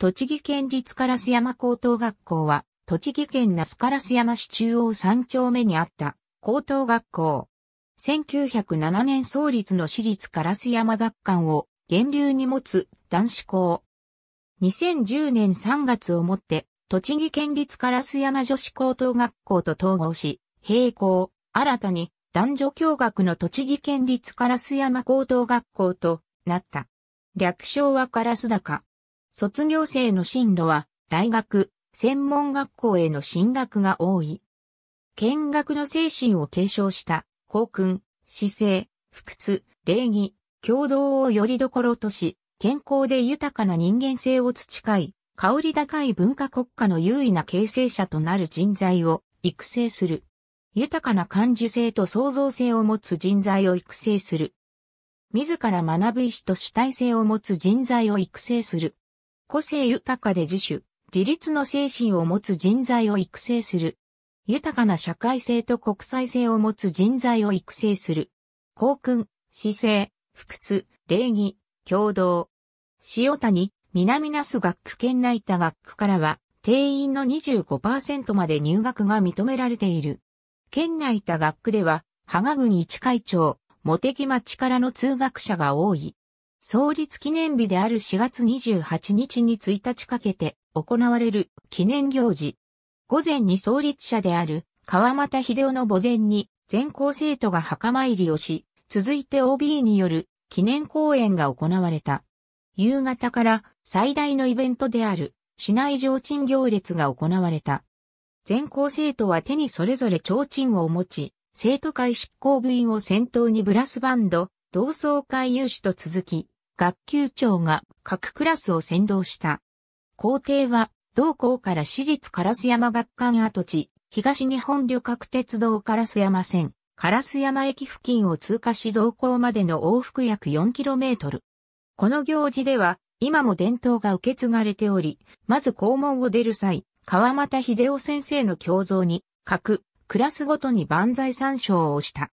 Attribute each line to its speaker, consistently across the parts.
Speaker 1: 栃木県立烏山高等学校は、栃木県那須烏山市中央三丁目にあった高等学校。1907年創立の私立烏山学館を源流に持つ男子校。2010年3月をもって、栃木県立烏山女子高等学校と統合し、並行、新たに男女共学の栃木県立烏山高等学校となった。略称は烏高。卒業生の進路は、大学、専門学校への進学が多い。見学の精神を継承した、校訓、姿勢、不屈、礼儀、共同をよりどころとし、健康で豊かな人間性を培い、香り高い文化国家の優位な形成者となる人材を育成する。豊かな感受性と創造性を持つ人材を育成する。自ら学ぶ意志と主体性を持つ人材を育成する。個性豊かで自主、自立の精神を持つ人材を育成する。豊かな社会性と国際性を持つ人材を育成する。校訓、姿勢、不屈、礼儀、共同。塩谷、南那須学区県内多学区からは、定員の25%まで入学が認められている。県内多学区では、芳賀郡一会長、茂木町からの通学者が多い。創立記念日である4月28日に1日かけて行われる記念行事。午前に創立者である川又秀夫の墓前に全校生徒が墓参りをし、続いて OB による記念講演が行われた。夕方から最大のイベントである市内上鎮行列が行われた。全校生徒は手にそれぞれ提灯を持ち、生徒会執行部員を先頭にブラスバンド、同窓会有志と続き、学級長が各クラスを先導した。校庭は、同校から私立烏山学館跡地、東日本旅客鉄道烏山線、烏山駅付近を通過し同校までの往復約 4km。この行事では、今も伝統が受け継がれており、まず校門を出る際、川又秀夫先生の胸像に、各、クラスごとに万歳三唱をした。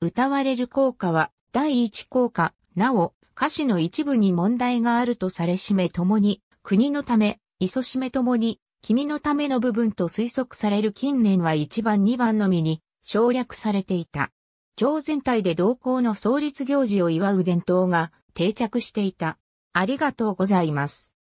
Speaker 1: 歌われる校歌は、第一校歌、なお、歌詞の一部に問題があるとされしめともに、国のため、磯しめともに、君のための部分と推測される近年は1番2番のみに省略されていた。超全体で同行の創立行事を祝う伝統が定着していた。ありがとうございます。